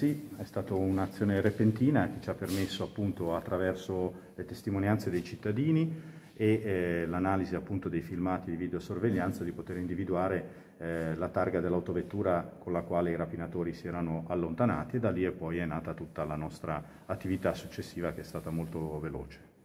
Sì, è stata un'azione repentina che ci ha permesso appunto attraverso le testimonianze dei cittadini e eh, l'analisi appunto dei filmati di videosorveglianza di poter individuare eh, la targa dell'autovettura con la quale i rapinatori si erano allontanati e da lì eh, poi è nata tutta la nostra attività successiva che è stata molto veloce.